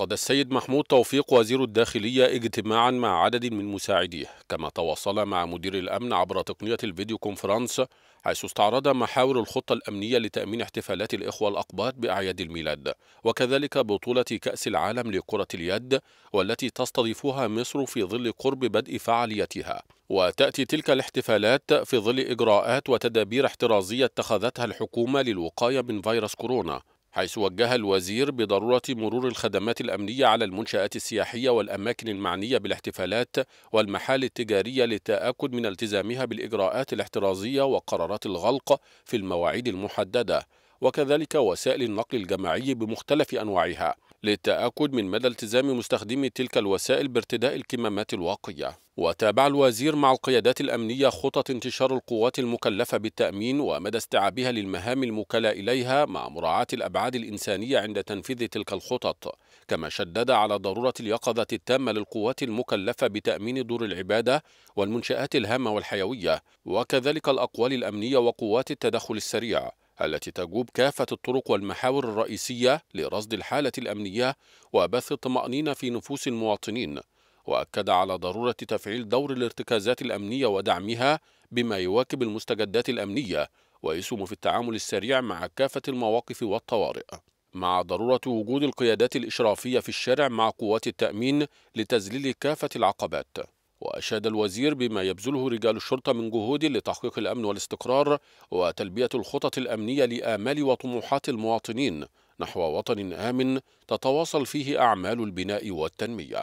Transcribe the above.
عقد السيد محمود توفيق وزير الداخلية اجتماعا مع عدد من مساعديه كما تواصل مع مدير الأمن عبر تقنية الفيديو كونفرانس حيث استعرض محاور الخطة الأمنية لتأمين احتفالات الإخوة الأقباط بأعياد الميلاد وكذلك بطولة كأس العالم لكرة اليد والتي تستضيفها مصر في ظل قرب بدء فعاليتها وتأتي تلك الاحتفالات في ظل إجراءات وتدابير احترازية اتخذتها الحكومة للوقاية من فيروس كورونا حيث وجه الوزير بضرورة مرور الخدمات الأمنية على المنشآت السياحية والأماكن المعنية بالاحتفالات والمحال التجارية للتأكد من التزامها بالإجراءات الاحترازية وقرارات الغلق في المواعيد المحددة وكذلك وسائل النقل الجماعي بمختلف أنواعها للتأكد من مدى التزام مستخدمي تلك الوسائل بارتداء الكمامات الواقية وتابع الوزير مع القيادات الأمنية خطط انتشار القوات المكلفة بالتأمين ومدى استيعابها للمهام المكلة إليها مع مراعاة الأبعاد الإنسانية عند تنفيذ تلك الخطط كما شدد على ضرورة اليقظة التامة للقوات المكلفة بتأمين دور العبادة والمنشآت الهامة والحيوية وكذلك الأقوال الأمنية وقوات التدخل السريع التي تجوب كافة الطرق والمحاور الرئيسية لرصد الحالة الأمنية وبث الطمأنينة في نفوس المواطنين وأكد على ضرورة تفعيل دور الارتكازات الأمنية ودعمها بما يواكب المستجدات الأمنية ويسهم في التعامل السريع مع كافة المواقف والطوارئ مع ضرورة وجود القيادات الإشرافية في الشارع مع قوات التأمين لتذليل كافة العقبات وأشاد الوزير بما يبذله رجال الشرطة من جهود لتحقيق الأمن والاستقرار وتلبية الخطط الأمنية لآمال وطموحات المواطنين نحو وطن آمن تتواصل فيه أعمال البناء والتنمية